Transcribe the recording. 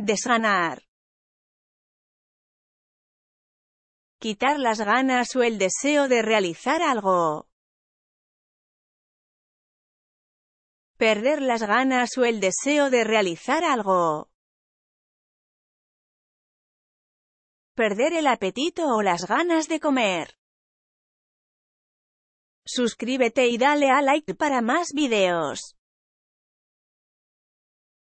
Desganar. Quitar las ganas o el deseo de realizar algo. Perder las ganas o el deseo de realizar algo. Perder el apetito o las ganas de comer. Suscríbete y dale a like para más videos.